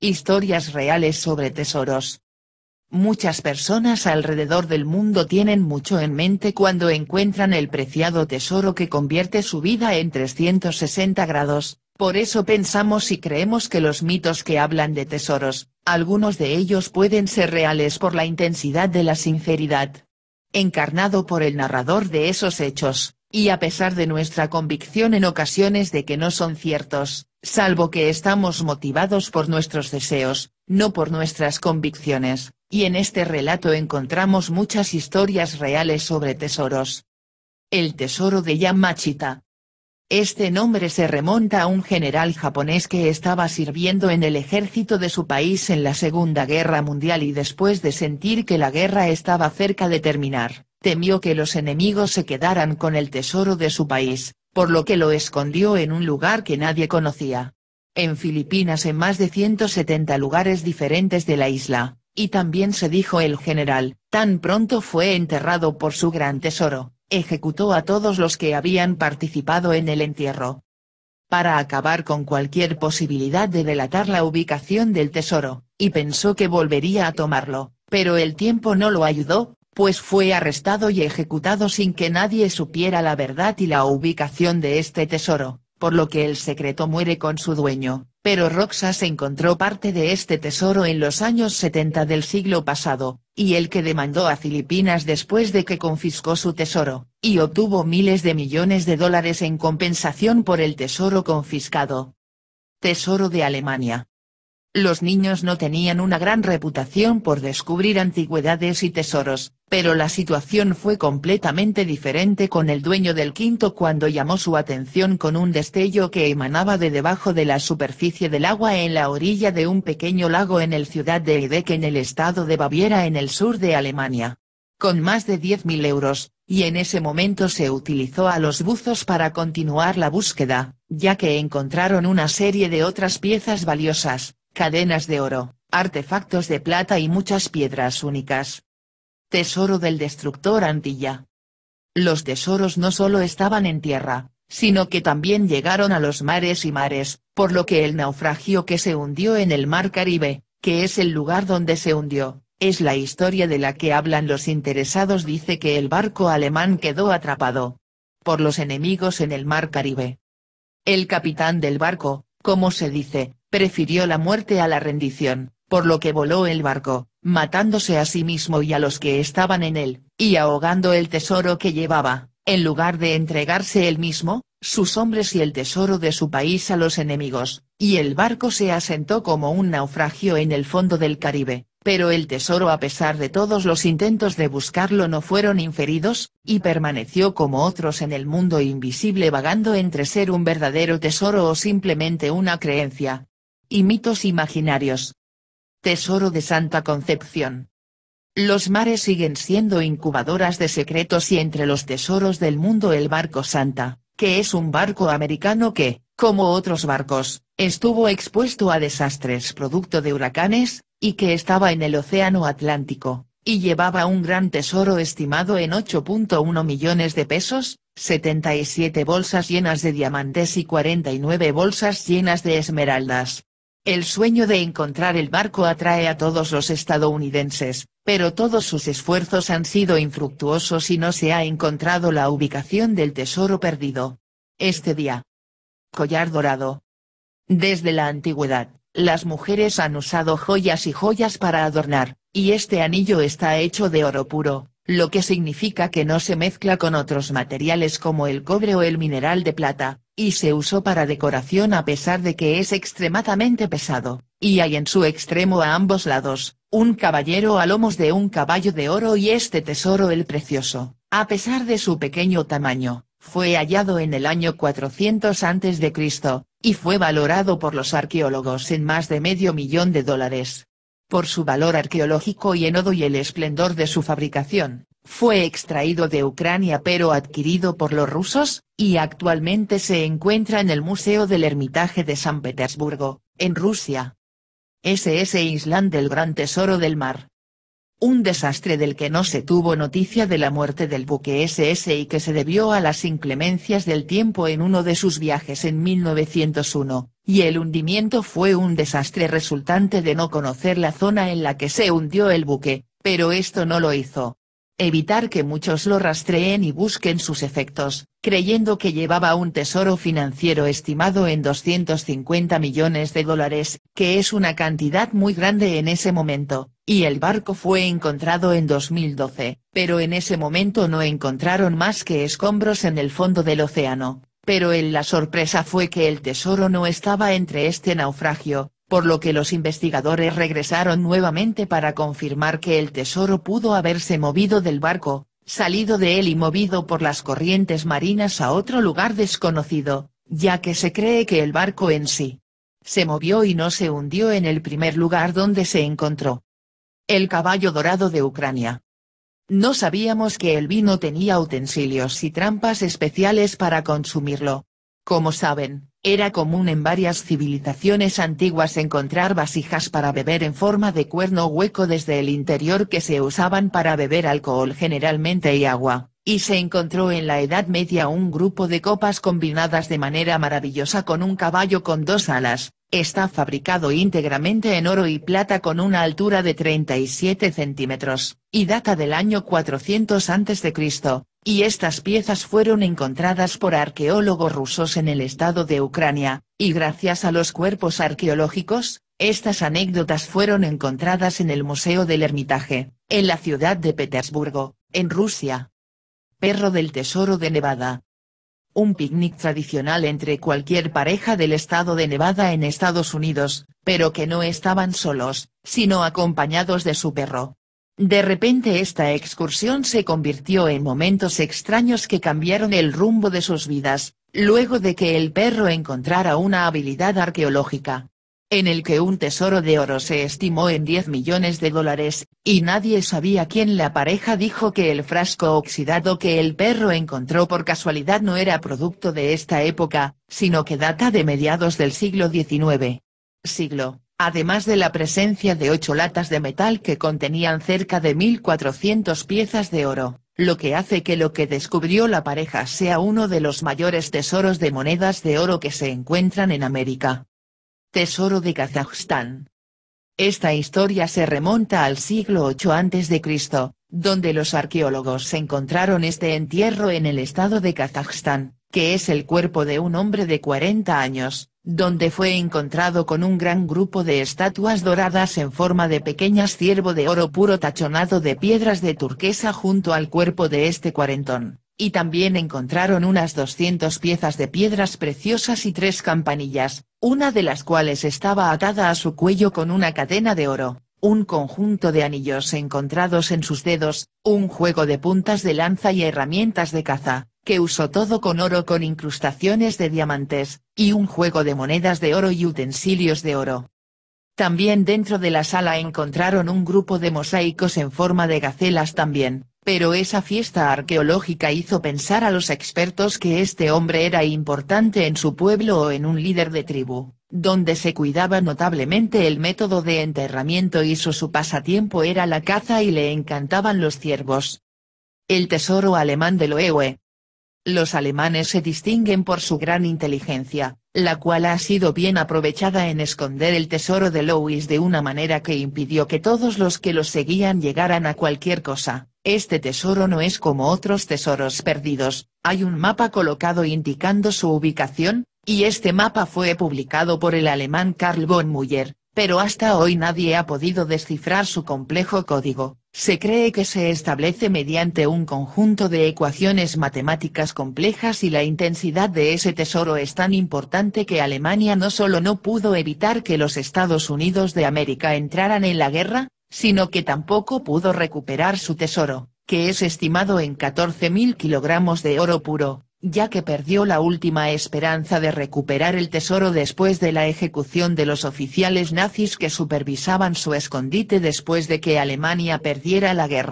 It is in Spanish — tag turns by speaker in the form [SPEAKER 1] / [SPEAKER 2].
[SPEAKER 1] Historias reales sobre tesoros. Muchas personas alrededor del mundo tienen mucho en mente cuando encuentran el preciado tesoro que convierte su vida en 360 grados, por eso pensamos y creemos que los mitos que hablan de tesoros, algunos de ellos pueden ser reales por la intensidad de la sinceridad. Encarnado por el narrador de esos hechos, y a pesar de nuestra convicción en ocasiones de que no son ciertos, salvo que estamos motivados por nuestros deseos, no por nuestras convicciones, y en este relato encontramos muchas historias reales sobre tesoros. El tesoro de Yamachita. Este nombre se remonta a un general japonés que estaba sirviendo en el ejército de su país en la Segunda Guerra Mundial y después de sentir que la guerra estaba cerca de terminar, temió que los enemigos se quedaran con el tesoro de su país, por lo que lo escondió en un lugar que nadie conocía. En Filipinas en más de 170 lugares diferentes de la isla, y también se dijo el general, tan pronto fue enterrado por su gran tesoro, ejecutó a todos los que habían participado en el entierro. Para acabar con cualquier posibilidad de delatar la ubicación del tesoro, y pensó que volvería a tomarlo, pero el tiempo no lo ayudó, pues fue arrestado y ejecutado sin que nadie supiera la verdad y la ubicación de este tesoro, por lo que el secreto muere con su dueño, pero Roxas encontró parte de este tesoro en los años 70 del siglo pasado, y el que demandó a Filipinas después de que confiscó su tesoro, y obtuvo miles de millones de dólares en compensación por el tesoro confiscado. Tesoro de Alemania. Los niños no tenían una gran reputación por descubrir antigüedades y tesoros, pero la situación fue completamente diferente con el dueño del quinto cuando llamó su atención con un destello que emanaba de debajo de la superficie del agua en la orilla de un pequeño lago en el ciudad de Edek en el estado de Baviera en el sur de Alemania. Con más de 10.000 euros, y en ese momento se utilizó a los buzos para continuar la búsqueda, ya que encontraron una serie de otras piezas valiosas, cadenas de oro, artefactos de plata y muchas piedras únicas. Tesoro del Destructor Antilla. Los tesoros no solo estaban en tierra, sino que también llegaron a los mares y mares, por lo que el naufragio que se hundió en el mar Caribe, que es el lugar donde se hundió, es la historia de la que hablan los interesados dice que el barco alemán quedó atrapado por los enemigos en el mar Caribe. El capitán del barco, como se dice, prefirió la muerte a la rendición, por lo que voló el barco, matándose a sí mismo y a los que estaban en él, y ahogando el tesoro que llevaba, en lugar de entregarse él mismo, sus hombres y el tesoro de su país a los enemigos, y el barco se asentó como un naufragio en el fondo del Caribe, pero el tesoro a pesar de todos los intentos de buscarlo no fueron inferidos, y permaneció como otros en el mundo invisible vagando entre ser un verdadero tesoro o simplemente una creencia. Y mitos imaginarios, Tesoro de Santa Concepción. Los mares siguen siendo incubadoras de secretos y entre los tesoros del mundo el barco Santa, que es un barco americano que, como otros barcos, estuvo expuesto a desastres producto de huracanes, y que estaba en el Océano Atlántico, y llevaba un gran tesoro estimado en 8.1 millones de pesos, 77 bolsas llenas de diamantes y 49 bolsas llenas de esmeraldas, el sueño de encontrar el barco atrae a todos los estadounidenses, pero todos sus esfuerzos han sido infructuosos y no se ha encontrado la ubicación del tesoro perdido. Este día. Collar dorado. Desde la antigüedad, las mujeres han usado joyas y joyas para adornar, y este anillo está hecho de oro puro, lo que significa que no se mezcla con otros materiales como el cobre o el mineral de plata, y se usó para decoración a pesar de que es extremadamente pesado, y hay en su extremo a ambos lados, un caballero a lomos de un caballo de oro y este tesoro el precioso, a pesar de su pequeño tamaño, fue hallado en el año 400 a.C., y fue valorado por los arqueólogos en más de medio millón de dólares. Por su valor arqueológico y enodo y el esplendor de su fabricación, fue extraído de Ucrania pero adquirido por los rusos, y actualmente se encuentra en el Museo del Hermitage de San Petersburgo, en Rusia. SS Island del Gran Tesoro del Mar. Un desastre del que no se tuvo noticia de la muerte del buque SS y que se debió a las inclemencias del tiempo en uno de sus viajes en 1901, y el hundimiento fue un desastre resultante de no conocer la zona en la que se hundió el buque, pero esto no lo hizo, evitar que muchos lo rastreen y busquen sus efectos, creyendo que llevaba un tesoro financiero estimado en 250 millones de dólares, que es una cantidad muy grande en ese momento, y el barco fue encontrado en 2012, pero en ese momento no encontraron más que escombros en el fondo del océano. Pero en la sorpresa fue que el tesoro no estaba entre este naufragio, por lo que los investigadores regresaron nuevamente para confirmar que el tesoro pudo haberse movido del barco, salido de él y movido por las corrientes marinas a otro lugar desconocido, ya que se cree que el barco en sí se movió y no se hundió en el primer lugar donde se encontró. El caballo dorado de Ucrania. No sabíamos que el vino tenía utensilios y trampas especiales para consumirlo. Como saben, era común en varias civilizaciones antiguas encontrar vasijas para beber en forma de cuerno hueco desde el interior que se usaban para beber alcohol generalmente y agua, y se encontró en la Edad Media un grupo de copas combinadas de manera maravillosa con un caballo con dos alas, está fabricado íntegramente en oro y plata con una altura de 37 centímetros, y data del año 400 a.C., y estas piezas fueron encontradas por arqueólogos rusos en el estado de Ucrania, y gracias a los cuerpos arqueológicos, estas anécdotas fueron encontradas en el Museo del Ermitaje, en la ciudad de Petersburgo, en Rusia. Perro del Tesoro de Nevada. Un picnic tradicional entre cualquier pareja del estado de Nevada en Estados Unidos, pero que no estaban solos, sino acompañados de su perro. De repente esta excursión se convirtió en momentos extraños que cambiaron el rumbo de sus vidas, luego de que el perro encontrara una habilidad arqueológica. En el que un tesoro de oro se estimó en 10 millones de dólares, y nadie sabía quién la pareja dijo que el frasco oxidado que el perro encontró por casualidad no era producto de esta época, sino que data de mediados del siglo XIX. Siglo además de la presencia de ocho latas de metal que contenían cerca de 1.400 piezas de oro, lo que hace que lo que descubrió la pareja sea uno de los mayores tesoros de monedas de oro que se encuentran en América. Tesoro de Kazajstán. Esta historia se remonta al siglo VIII a.C., donde los arqueólogos encontraron este entierro en el estado de Kazajstán, que es el cuerpo de un hombre de 40 años, donde fue encontrado con un gran grupo de estatuas doradas en forma de pequeñas ciervo de oro puro tachonado de piedras de turquesa junto al cuerpo de este cuarentón, y también encontraron unas 200 piezas de piedras preciosas y tres campanillas, una de las cuales estaba atada a su cuello con una cadena de oro, un conjunto de anillos encontrados en sus dedos, un juego de puntas de lanza y herramientas de caza, que usó todo con oro con incrustaciones de diamantes, y un juego de monedas de oro y utensilios de oro. También dentro de la sala encontraron un grupo de mosaicos en forma de gacelas también, pero esa fiesta arqueológica hizo pensar a los expertos que este hombre era importante en su pueblo o en un líder de tribu, donde se cuidaba notablemente el método de enterramiento y su, pasatiempo era la caza y le encantaban los ciervos. El tesoro alemán de Loewe, los alemanes se distinguen por su gran inteligencia, la cual ha sido bien aprovechada en esconder el tesoro de Louis de una manera que impidió que todos los que lo seguían llegaran a cualquier cosa. Este tesoro no es como otros tesoros perdidos, hay un mapa colocado indicando su ubicación, y este mapa fue publicado por el alemán Karl von Müller, pero hasta hoy nadie ha podido descifrar su complejo código, se cree que se establece mediante un conjunto de ecuaciones matemáticas complejas y la intensidad de ese tesoro es tan importante que Alemania no solo no pudo evitar que los Estados Unidos de América entraran en la guerra, sino que tampoco pudo recuperar su tesoro, que es estimado en 14.000 kilogramos de oro puro, ya que perdió la última esperanza de recuperar el tesoro después de la ejecución de los oficiales nazis que supervisaban su escondite después de que Alemania perdiera la guerra.